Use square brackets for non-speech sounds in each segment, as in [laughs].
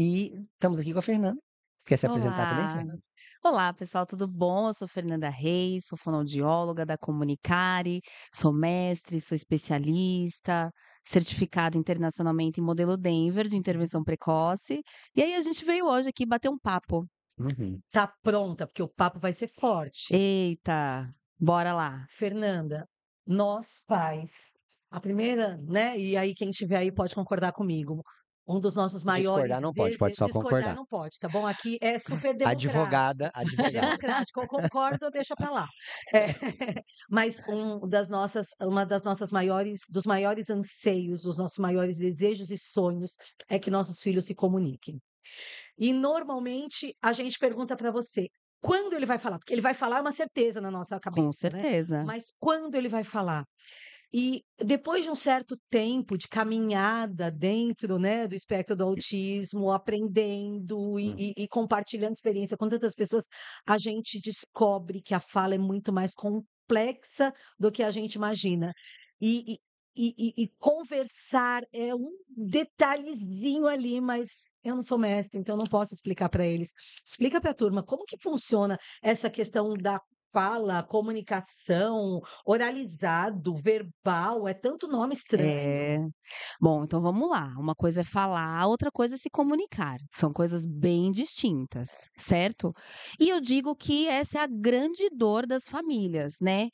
E estamos aqui com a Fernanda. esquece de apresentar também, Fernanda? Olá, pessoal, tudo bom? Eu sou Fernanda Reis, sou fonoaudióloga da Comunicare, sou mestre, sou especialista, certificada internacionalmente em modelo Denver de intervenção precoce. E aí a gente veio hoje aqui bater um papo. Uhum. Tá pronta, porque o papo vai ser forte. Eita, bora lá. Fernanda, nós pais, a primeira, né? E aí quem estiver aí pode concordar comigo um dos nossos maiores. Discordar não pode, pode só discordar concordar. não pode, tá bom? Aqui é super [laughs] democrático. [laughs] Advogada, advogada. É democrático, eu concordo, deixa para lá. É, [laughs] mas um das nossas, uma das nossas maiores, dos maiores anseios, dos nossos maiores desejos e sonhos é que nossos filhos se comuniquem. E normalmente a gente pergunta para você, quando ele vai falar? Porque ele vai falar é uma certeza na nossa cabeça. Com né? certeza. Né? Mas quando ele vai falar? E depois de um certo tempo de caminhada dentro né, do espectro do autismo, aprendendo e, hum. e, e, compartilhando experiência com tantas pessoas, a gente descobre que a fala é muito mais complexa do que a gente imagina. E, e conversar é um detalhezinho ali, mas eu não sou mestre, então não posso explicar para eles. Explica para a turma como que funciona essa questão da fala, comunicação, oralizado, verbal, é tanto nome estranho. É. Bom, então vamos lá. Uma coisa é falar, outra coisa é se comunicar. São coisas bem distintas, certo? E eu digo que essa é a grande dor das famílias, né?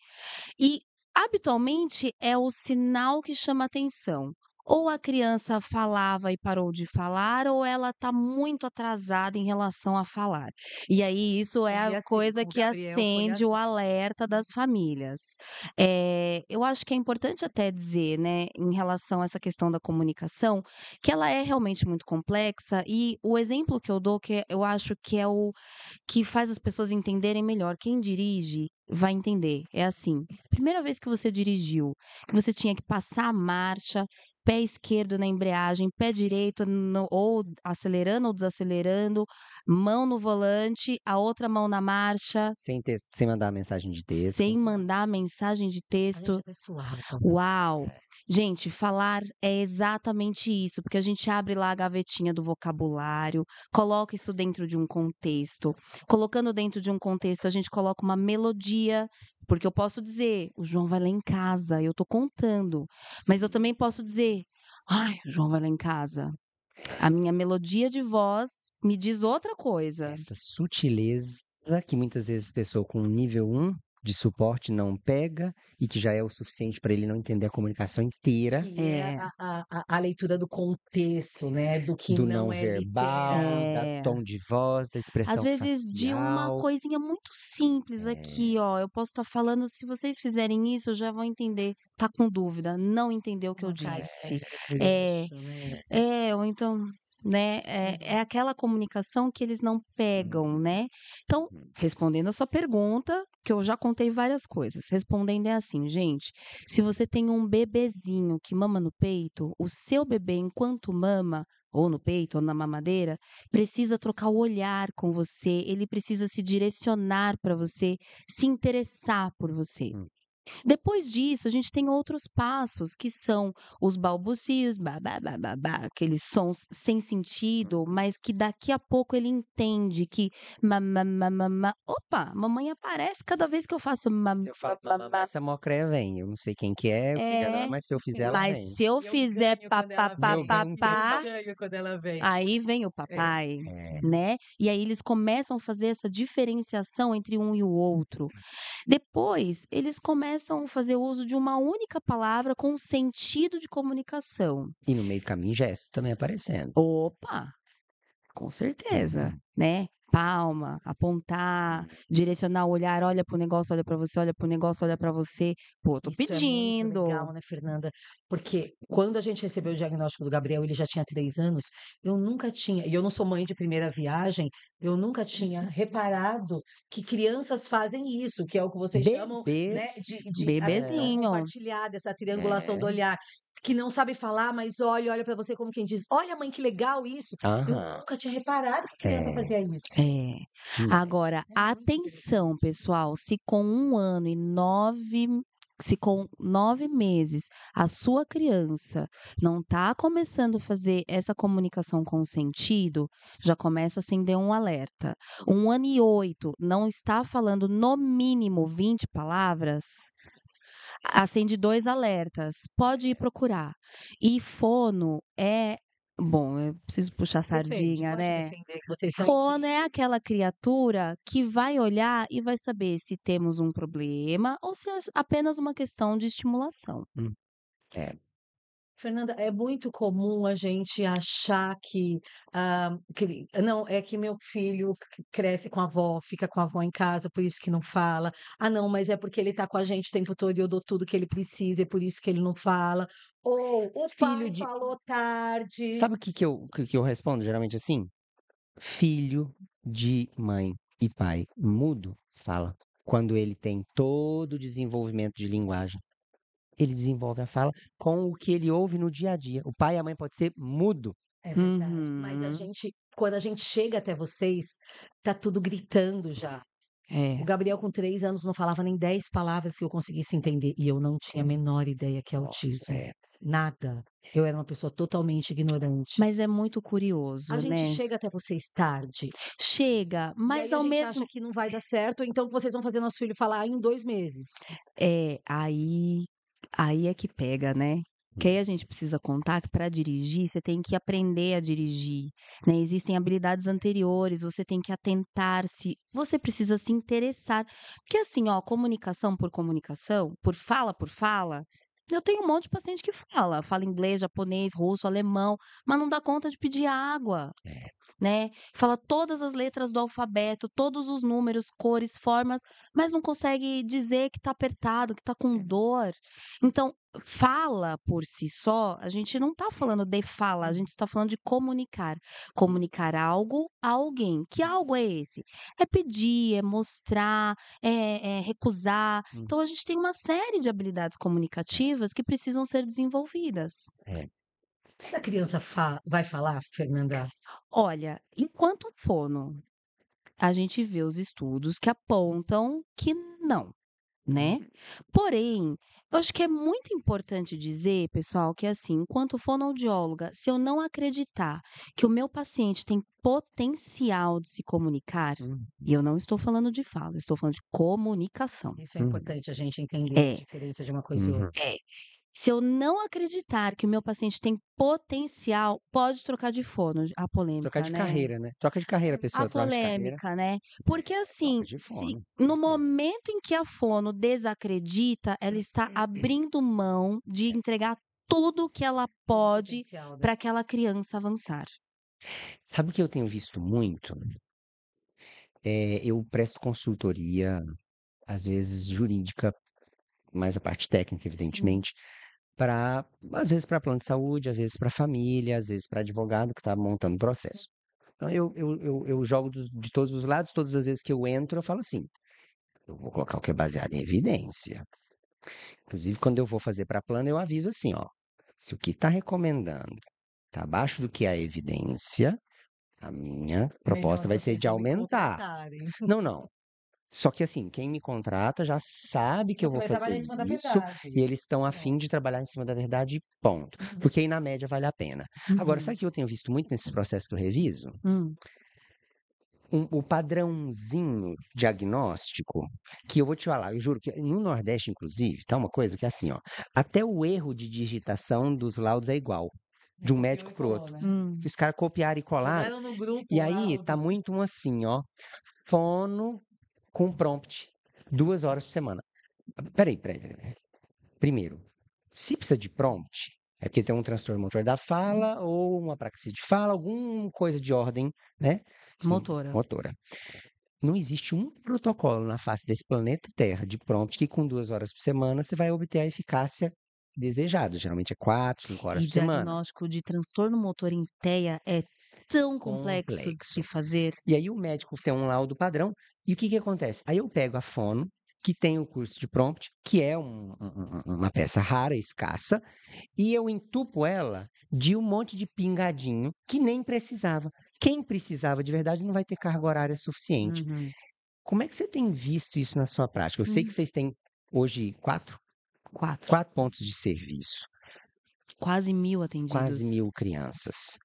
E habitualmente é o sinal que chama atenção ou a criança falava e parou de falar, ou ela está muito atrasada em relação a falar. E aí isso é a assim, coisa que Gabriel, acende o assim. alerta das famílias. É, eu acho que é importante até dizer, né, em relação a essa questão da comunicação, que ela é realmente muito complexa e o exemplo que eu dou, que eu acho que é o que faz as pessoas entenderem melhor. Quem dirige, vai entender. É assim: primeira vez que você dirigiu, que você tinha que passar a marcha, pé esquerdo na embreagem, pé direito no, ou acelerando ou desacelerando, mão no volante, a outra mão na marcha. Sem, te- sem mandar mensagem de texto. Sem mandar mensagem de texto. Gente Uau! É. Gente, falar é exatamente isso, porque a gente abre lá a gavetinha do vocabulário, coloca isso dentro de um contexto. Colocando dentro de um contexto, a gente coloca uma melodia porque eu posso dizer, o João vai lá em casa, eu tô contando. Mas eu também posso dizer, ai, o João vai lá em casa. A minha melodia de voz me diz outra coisa. Essa sutileza que muitas vezes a pessoa com nível 1 de suporte não pega e que já é o suficiente para ele não entender a comunicação inteira. É, a, a, a, leitura do contexto, né? Do que do não, não é verbal, é. do tom de voz, da expressão. Às vezes facial. de uma coisinha muito simples é. aqui, ó. Eu posso estar tá falando, se vocês fizerem isso, já vão entender. Tá com dúvida, não entendeu o que eu é, disse. É, é, é, né? é ou então né? Eh, é, é, aquela comunicação que eles não pegam, né? Então, uhum. respondendo a sua pergunta, que eu já contei várias coisas. Respondendo é assim, gente: se você tem um bebezinho que mama no peito, o seu bebê, enquanto mama, ou no peito, ou na mamadeira, precisa trocar o olhar com você, ele precisa se direcionar para você, se interessar por você. Depois disso, a gente tem outros passos que são os balbucios, bah, aqueles sons sem sentido, mas que daqui a pouco ele entende que mamamamama. Opa, mamãe aparece cada vez que eu faço mamamamama. Eu falo, mamama, essa vem. Eu não sei quem que é, é, é mas se eu fizer ela mas vem. Mas se eu fizer papapá, aí vem o é. papai, é. né? E aí eles começam a fazer essa diferenciação entre um e o outro. Uhum. Depois, eles começam começam a fazer uso de uma única palavra com sentido de comunicação. E no meio do caminho, gesto também aparecendo. Opa! Com certeza, uhum. né? palma, apontar, uhum. direcionar o olhar, olha pro negócio, olha para você, olha pro negócio, olha para você. Pô, tô Isso pedindo. É muito legal, né, Fernanda? Porque quando a gente recebeu o diagnóstico do Gabriel, ele já tinha três anos, eu nunca tinha, e eu não sou mãe de primeira viagem, eu nunca tinha uhum. reparado que crianças fazem isso, que é o que vocês Bebês, chamam né, de, de, de eh, bebezinho. compartilhar, dessa triangulação é. do olhar que não sabe falar, mas olha, olha para você como quem diz: Olha, mãe, que legal isso. Aham. Eu nunca tinha reparado que criança é. fazia isso. É. Agora, é atenção, pessoal, se com um ano e nove se com nove meses a sua criança não está começando a fazer essa comunicação com sentido, já começa a acender um alerta. Um ano e oito não está falando no mínimo 20 palavras, acende dois alertas. Pode ir procurar. E fono é Bom, eu preciso puxar sardinha, Depende, né? [laughs] Fono é aquela criatura que vai olhar e vai saber se temos um problema ou se é apenas uma questão de estimulação. Hum. É. Fernanda, é muito comum a gente achar que, ah, que, não, é que meu filho cresce com a avó, fica com a avó em casa, por isso que não fala. Ah, não, mas é porque ele está com a gente o tempo todo e eu dou tudo que ele precisa, é por isso que ele não fala. Ou o filho de... falou tarde. Sabe o que, que, eu, que, que eu respondo geralmente assim? Filho de mãe e pai mudo fala quando ele tem todo o desenvolvimento de linguagem ele desenvolve a fala com o que ele ouve no dia a dia. O pai e a mãe pode ser mudo. É verdade. Uhum. Mas a uhum. gente, quando a gente chega até vocês, tá tudo gritando já. É. O Gabriel, com três anos, não falava nem dez palavras que eu conseguisse entender. E eu não tinha a uhum. menor ideia que é autismo. é. Nada. Eu era uma pessoa totalmente ignorante. Mas é muito curioso, a né? gente chega até vocês tarde. Chega, mas ao mesmo acha que não vai dar certo, então vocês vão fazer nosso filho falar em dois meses. É, aí Aí é que pega, né? Que aí a gente precisa contar que para dirigir você tem que aprender a dirigir, né? Existem habilidades anteriores, você tem que atentar-se, você precisa se interessar, porque assim, ó, comunicação por comunicação, por fala por fala, eu tenho um monte de paciente que fala, fala inglês, japonês, russo, alemão, mas não dá conta de pedir água. É né? Fala todas as letras do alfabeto, todos os números, cores, formas, mas não consegue dizer que está apertado, que está com é. dor. Então, fala por si só, a gente não está falando de fala, a uhum. gente está falando de comunicar. Comunicar algo a alguém. Que uhum. algo é esse? É pedir, é mostrar, é, é recusar. Uhum. Então, a gente tem uma série de habilidades comunicativas que precisam ser desenvolvidas. É. a criança vai falar, Fernanda, Olha, enquanto fono, a gente vê os estudos que apontam que não, né? Uhum. Porém, eu acho que é muito importante dizer, pessoal, que assim, enquanto fonoaudióloga, se eu não acreditar que o meu paciente tem potencial de se comunicar, Uhum. e eu não estou falando de fala, eu estou falando de comunicação. Isso é Uhum. importante a gente entender a é. diferença de uma coisa e uhum. outra. é. Se eu não acreditar que o meu paciente tem potencial, pode trocar de fono a polêmica. Trocar de né? carreira, né? Troca de carreira, pessoal. A polêmica, né? Porque assim, se, no momento em que a fono desacredita, ela está uhum. abrindo mão de é. entregar tudo que ela pode para né? aquela criança avançar. Sabe o que eu tenho visto muito? É, eu presto consultoria, às vezes jurídica, mais a parte técnica, hum. evidentemente. Hum para, às vezes, para plano de saúde, às vezes para família, às vezes para advogado que está montando o processo. Então, eu, eu, eu, eu jogo de todos os lados, todas as vezes que eu entro, eu falo assim: eu vou colocar o que é baseado em evidência. Inclusive, quando eu vou fazer para plano, eu aviso assim: ó, se o que está recomendando está abaixo do que é a evidência, a minha proposta Melhor vai ser de aumentar. Não, não. Só que assim, quem me contrata já sabe que eu vou fazer isso e eles estão afim é. de trabalhar em cima da verdade, ponto. Uhum. Porque aí na média vale a pena. Uhum. Agora, sabe que eu tenho visto muito nesses processos que eu reviso? Uhum. Um, o padrãozinho diagnóstico, que eu vou te falar, eu juro que no Nordeste, inclusive, tá uma coisa que é assim, ó, até o erro de digitação dos laudos é igual de um médico para outro. Né? Hum. Os caras copiaram e colaram. e aí, lá, tá muito um assim, ó. Fono com prompt duas horas por semana. Peraí, peraí, peraí. Primeiro, se precisa de prompt, é porque tem um transtorno motor da fala ou uma praxia de fala, alguma coisa de ordem, né? Sim, motora. Motora. Não existe um protocolo na face desse planeta Terra de prompt que com duas horas por semana você vai obter a eficácia desejada. Geralmente é quatro, cinco horas e por semana. O diagnóstico de transtorno motor em TEA é tão complexo, complexo, de fazer. E aí o médico tem um laudo padrão, e o que, que acontece? Aí eu pego a Fono, que tem o curso de prompt, que é um, uma peça rara, escassa, e eu entupo ela de um monte de pingadinho que nem precisava. Quem precisava de verdade não vai ter carga horária suficiente. Uhum. Como é que você tem visto isso na sua prática? Eu uhum. sei hum. que vocês têm hoje quatro, quatro, quatro pontos de serviço. Quase mil atendidos. Quase mil crianças.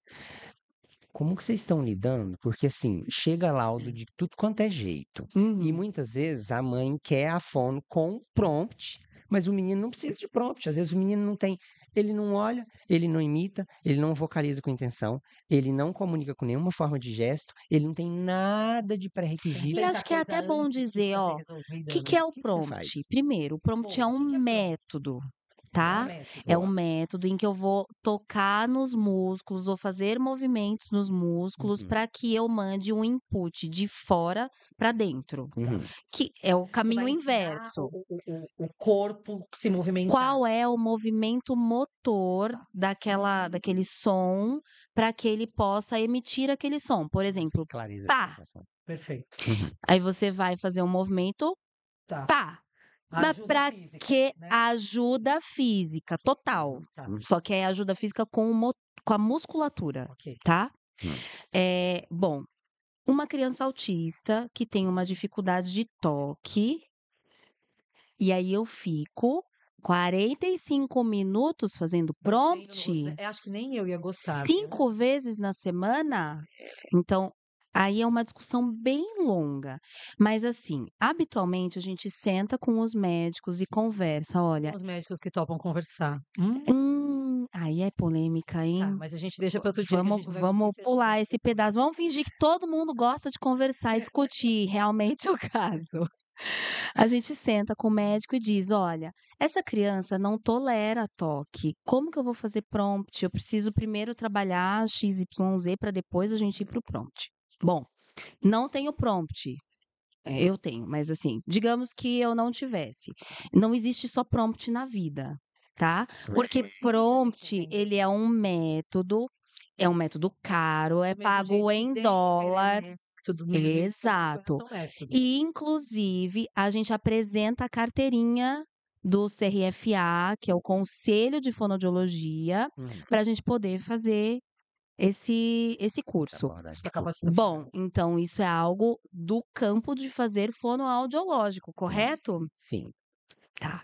Como que vocês estão lidando? Porque assim, chega laudo de tudo quanto é jeito. Uhum. E muitas vezes a mãe quer a fono com prompt, mas o menino não precisa de prompt. Às vezes o menino não tem, ele não olha, ele não imita, ele não vocaliza com intenção, ele não comunica com nenhuma forma de gesto, ele não tem nada de pré-requisito. E tá acho que é até bom dizer, ó, né? é o que, que, é o prompt? Primeiro, o prompt é um é método. É tá? É um, é um método em que eu vou tocar nos músculos, vou fazer movimentos nos músculos uhum. para que eu mande um input de fora para dentro, uhum. que é o caminho inverso. O, o, o, corpo se movimenta Qual é o movimento motor tá. daquela, daquele uhum. som para que ele possa emitir aquele som? Por exemplo, pá. Perfeito. Uhum. Aí você vai fazer um movimento tá. pá para que né? ajuda física total. Tá. Só que é ajuda física com, o, com a musculatura, okay. tá? Hum. É, bom, uma criança autista que tem uma dificuldade de toque, e aí eu fico 45 minutos fazendo prompt. Eu é, acho que nem eu ia gostar. Cinco né? vezes na semana. É. Então, Aí é uma discussão bem longa. Mas assim, habitualmente a gente senta com os médicos e conversa, olha. Os médicos que topam conversar. Hum? Hum, aí é polêmica, tá, hein? Tá, mas a gente deixa para outro dia. Vamos, vamos pular esse pedaço. Vamos fingir que todo mundo gosta de conversar e discutir. Realmente é o caso. A gente senta com o médico e diz: olha, essa criança não tolera toque. Como que eu vou fazer prompt? Eu preciso primeiro trabalhar XYZ para depois a gente ir para o prompt. Bom, não tenho prompt. É, eu tenho, mas assim, digamos que eu não tivesse. Não existe só prompt na vida, tá? Porque prompt, ele é um método, é um método caro, é pago em né? dólar. Exato. E, inclusive, a gente apresenta a carteirinha do CRFA, que é o Conselho de Fonodiologia, hum. para a gente poder fazer esse, esse curso. Bom, então isso é algo do campo de fazer fonoaudiológico, correto? Sim. Tá.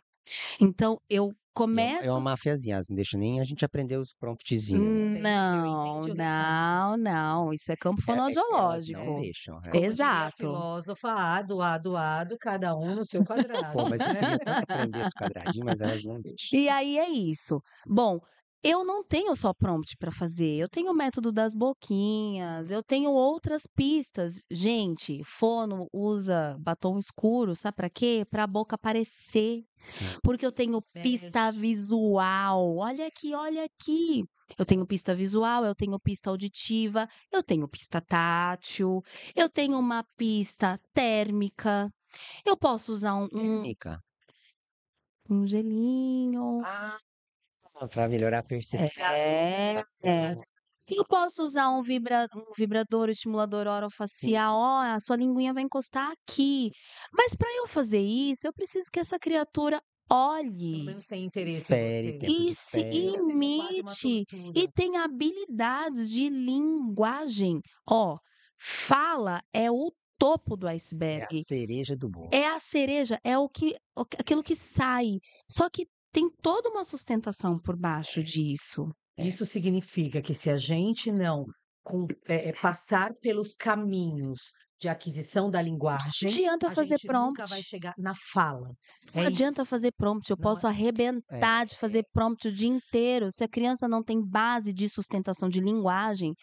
Então eu é é começo. É uma mafiazinha, não assim, deixa nem a gente aprender os promptzinhos. Né? Hum, não, tá não, não. Isso é campo é, fonoaudiológico. É, não deixam. Né? Exato. Filósofa, A do A do A do, cada um no seu quadrado. Pô, mas eu né? queria tanto aprender esse quadradinho, mas elas não [laughs] deixam. E aí é isso. Bom, eu não tenho só prompt para fazer. Eu tenho o método das boquinhas, eu tenho outras pistas. Gente, fono usa batom escuro, sabe para quê? Para a boca aparecer. Porque eu tenho pista visual. Olha aqui, olha aqui. Eu tenho pista visual, eu tenho pista auditiva, eu tenho pista tátil, eu tenho uma pista térmica. Eu posso usar um, um, térmica. um gelinho. Ah, para melhorar a percepção. Né, é, é. Eu posso usar um, vibra, um vibrador, um estimulador orofacial, ó, a sua linguinha vai encostar aqui. Mas para eu fazer isso, eu preciso que essa criatura olhe. Pelo menos tem interesse espere, em você. E se imite. E tem habilidades de linguagem. Ó, fala é o topo do iceberg. É a cereja do bolo. É a cereja, é o que aquilo que sai. Só que tem toda uma sustentação por baixo é. disso. Isso significa que se a gente não com, é, passar pelos caminhos de aquisição da linguagem. Adianta fazer prompt. Nunca vai chegar na fala. É não adianta isso. fazer prompt. Eu não posso é... arrebentar é. de fazer é. prompt o dia inteiro. Se a criança não tem base de sustentação de linguagem,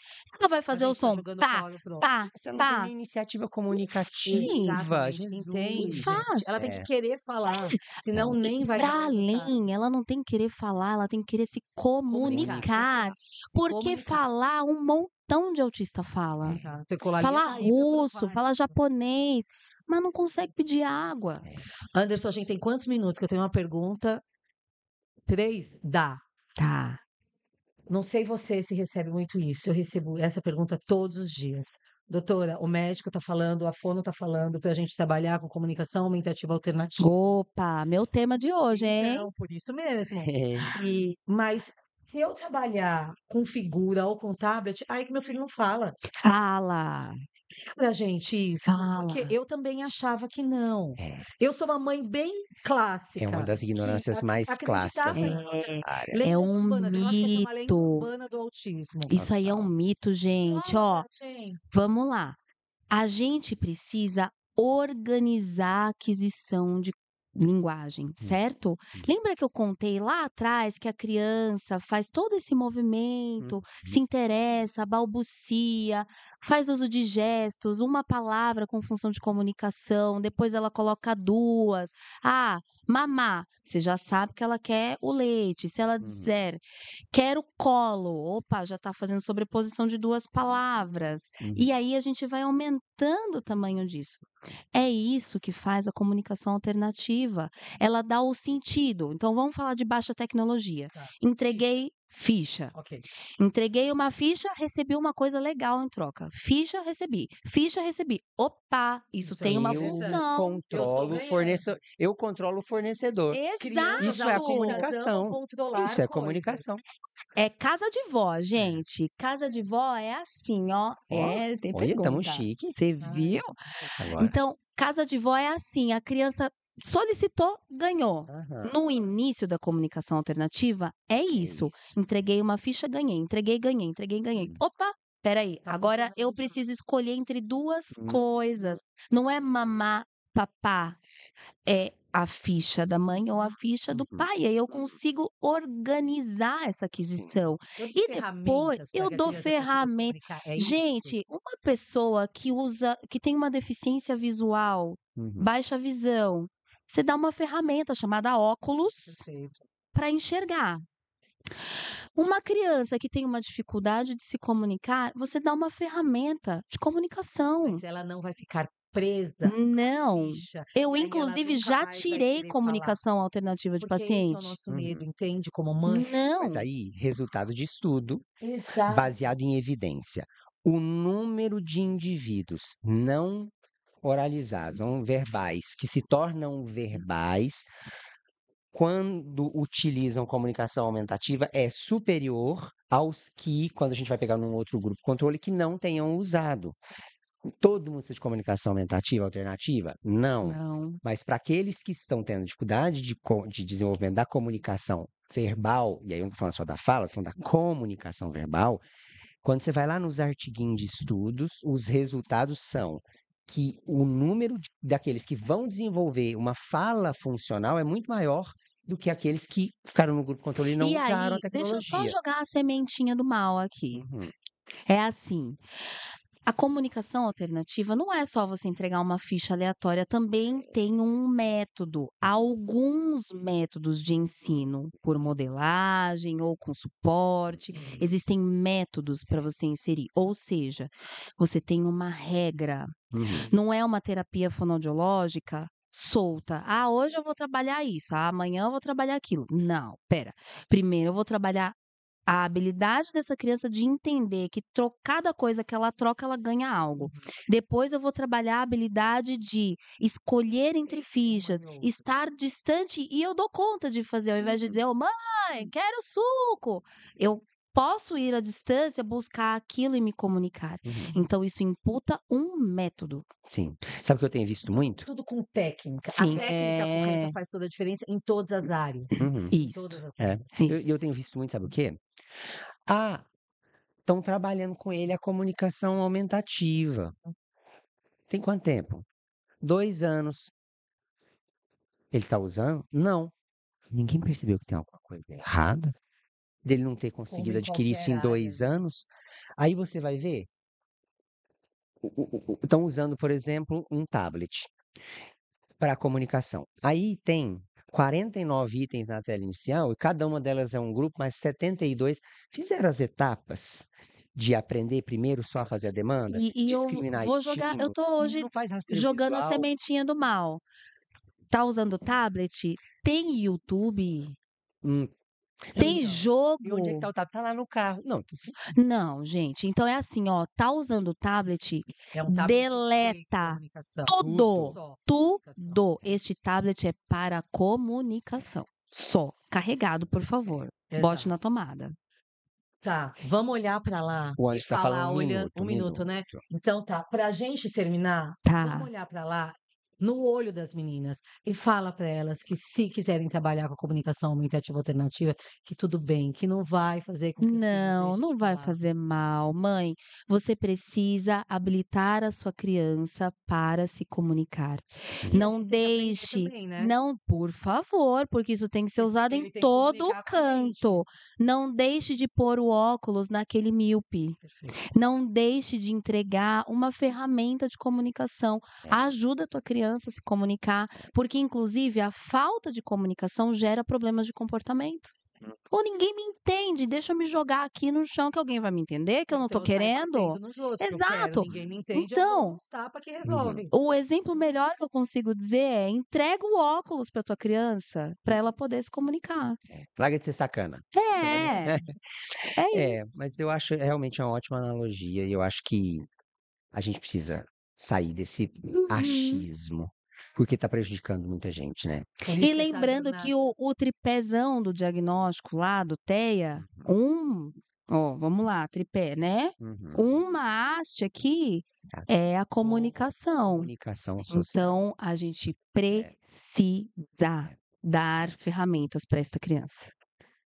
ela vai fazer o som. Pá, pá, Você não pá. tem iniciativa comunicativa. Entende? Faz. Ela tem que querer falar. Senão nem vai. Pra além, ela não tem que querer falar, ela tem que querer se comunicar. comunicar. Porque comunicar. falar um montão montão de autista fala. Exato. Fala tá russo, fala japonês, mas não consegue pedir água. É. Anderson, a gente tem quantos minutos? Que eu tenho uma pergunta. Três? Dá. Tá. Não sei você se recebe muito isso. Eu recebo essa pergunta todos os dias. Doutora, o médico está falando, a fono está falando para a gente trabalhar com comunicação aumentativa alternativa. Opa, meu tema de hoje, hein? Não, por isso mesmo. É. [laughs] E, mas se eu trabalhar com figura ou com tablet, aí que meu filho não fala. Fala! Pra gente isso. Fala. Porque eu também achava que não. É. Eu sou uma mãe bem clássica. É uma das ignorâncias que, mais clássicas. É, é um urbana, é mito. Isso aí é um mito, gente. Ó, gente. vamos lá. A gente precisa organizar a aquisição de linguagem, hum. certo? Hum. Lembra que eu contei lá atrás que a criança faz todo esse movimento, uhum. se interessa, balbucia, faz uso de gestos, uma palavra com função de comunicação, depois ela coloca duas. Ah, mamá, você já sabe que ela quer o leite. Se ela uhum. dizer quero colo, opa, já está fazendo sobreposição de duas palavras. Uhum. E aí a gente vai aumentando aumentando o tamanho disso. É isso que faz a comunicação alternativa. Ela dá o sentido. Então, vamos falar de baixa tecnologia. Tá, Entreguei Ficha. Entreguei uma ficha, recebi uma coisa legal em troca. Ficha, recebi. Ficha, recebi. Opa, isso, isso tem uma eu função. Controlo eu fornecedor. Eu controlo o fornecedor. Exato. Isso é comunicação. isso é, é comunicação. É casa de vó, é. gente. Casa de vó é assim, ó. Oh, é, tem olha, pergunta. tamo chique. Você viu? Agora. Então, casa de vó é assim. A criança solicitou, ganhou. Uhum. No início da comunicação alternativa, é, é isso. é isso. Entreguei uma ficha, ganhei. Entreguei, ganhei. Entreguei, ganhei. Hum. Opa! Peraí, tá agora tá eu preciso escolher entre duas uhum. coisas. Não é mamá, papá. É a ficha da mãe ou a ficha do uhum. pai. Aí eu consigo organizar essa aquisição. E depois eu dou ferramenta. É Gente, uma pessoa que usa, que tem uma deficiência visual, uhum. baixa visão, você dá uma ferramenta chamada óculos para enxergar. Uma criança que tem uma dificuldade de se comunicar, você dá uma ferramenta de comunicação. Mas ela não vai ficar presa. Não. eu, né, inclusive, já tirei comunicação falar. alternativa de Porque paciente. Esse é o nosso uhum. medo, uhum. entende? Como mãe. Não. Mas aí, resultado de estudo Exato. baseado em evidência. O número de indivíduos não oralizados, são verbais, que se tornam verbais quando utilizam comunicação aumentativa é superior aos que, quando a gente vai pegar num outro grupo de controle, que não tenham usado. Todo mundo precisa de comunicação aumentativa alternativa? Não. não. Mas para aqueles que estão tendo dificuldade de, de desenvolvimento da comunicação verbal, e aí eu não estou falando só da fala, estou falando da comunicação verbal, quando você vai lá nos artiguinhos de estudos, os resultados são que o número daqueles que vão desenvolver uma fala funcional é muito maior do que aqueles que ficaram no grupo controle e não e usaram aí, a tecnologia. Deixa eu só jogar a sementinha do mal aqui. Uhum. É assim, a comunicação alternativa não é só você entregar uma ficha aleatória, também tem um método, alguns métodos de ensino, por modelagem ou com suporte. Uhum. Existem métodos para você inserir, ou seja, você tem uma regra. Uhum. Não é uma terapia fonodiológica solta. Ah, hoje eu vou trabalhar isso, ah, amanhã eu vou trabalhar aquilo. Não, pera. Primeiro eu vou trabalhar a habilidade dessa criança de entender que trocada coisa que ela troca, ela ganha algo. Uhum. Depois eu vou trabalhar a habilidade de escolher entre fichas, estar distante e eu dou conta de fazer, ao invés de uhum. dizer, oh, mãe, quero suco. Eu posso ir à distância, buscar aquilo e me comunicar. Uhum. Então, isso imputa um método. Sim. Sabe o que eu tenho visto muito? Tudo com técnica. Sim. A técnica é... correta faz toda a diferença em todas as áreas. Uhum. Isso. É. e É. Eu, eu tenho visto muito, sabe o quê? Ah, estão trabalhando com ele a comunicação aumentativa. Hum. Tem quanto tempo? Dois anos. Ele está usando? Não. Ninguém percebeu que tem alguma coisa errada? Dele não ter conseguido adquirir isso em dois área. anos? Aí você vai ver. Estão usando, por exemplo, um tablet para comunicação. Aí tem 49 itens na tela inicial, e cada uma delas é um grupo, mas 72 fizeram as etapas de aprender primeiro só a fazer a demanda, e, e discriminar eu vou jogar, eu tô hoje jogando visual. a sementinha do mal. Tá usando tablet? Tem YouTube? Hum, tem jogo. Então, e onde é que tá o tablet? Tá lá no carro. Não, então não, gente. Então é assim, ó. Tá usando o tablet? É um tablet deleta tudo. Tudo. Este tablet é para comunicação. Só. Carregado, por favor. Exato. Bote na tomada. Tá, vamos olhar para lá. O Alisson está falando um, olhando, minuto, um minuto, minuto, né? Então tá, para gente terminar, tá. vamos olhar para lá no olho das meninas e fala para elas que se quiserem trabalhar com a comunicação aumentativa alternativa, que tudo bem, que não vai fazer com que Não, não vai falar. fazer mal, mãe. Você precisa habilitar a sua criança para se comunicar. Uhum. não deixe, também, né? não, por favor, porque isso tem que ser usado em todo o canto. Não deixe de pôr o óculos naquele míope. Perfeito. Não deixe de entregar uma ferramenta de comunicação. É. Ajuda a tua criança criança se comunicar, porque inclusive a falta de comunicação gera problemas de comportamento. Ou hum. ninguém me entende, deixa eu me jogar aqui no chão que alguém vai me entender, que eu não então, tô querendo. Outros, Exato. Que me entende, então, uhum. o exemplo melhor que eu consigo dizer é entrega o óculos pra tua criança, pra ela poder se comunicar. É, larga de ser sacana. É. [laughs] É, é isso. É, mas eu acho realmente é uma ótima analogia e eu acho que a gente precisa sair desse uhum. achismo. Porque está prejudicando muita gente, né? E tá lembrando que o, o tripézão do diagnóstico lá do TEA, uhum. um Ó, vamos lá, tripé, né? Uhum. Uma haste aqui tá é a comunicação. Comunicação social. Então, a gente é. precisa é. dar ferramentas para esta criança.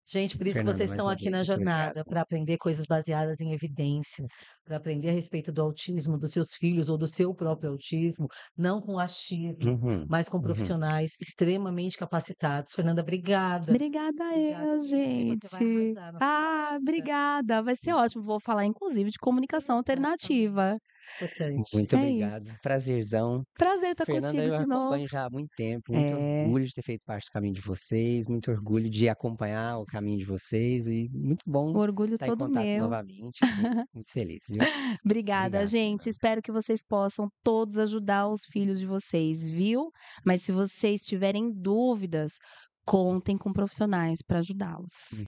Gente, por isso Fernando, vocês estão aqui na jornada, para aprender coisas baseadas em evidência, para aprender a respeito do autismo, dos seus filhos ou do seu próprio autismo, não com achismo, uhum, mas com uhum. profissionais uhum. extremamente capacitados. Fernanda, obrigada. Obrigada, obrigada eu, gente. Ah, obrigada. Vai ser uhum. ótimo. Vou falar, inclusive, de comunicação então tá alternativa. Importante. Muito é obrigado. Isso. Prazerzão. Prazer estar tá Fernanda, contigo de novo. eu acompanho já há muito tempo. Muito é... orgulho de ter feito parte do caminho de vocês. Muito orgulho de acompanhar o caminho de vocês. E muito bom. O orgulho estar todo em contato meu. novamente. Assim, [laughs] muito feliz. Obrigada, Obrigada, gente. Espero que vocês possam todos ajudar os filhos de vocês, viu? Mas se vocês tiverem dúvidas, contem com profissionais para ajudá-los.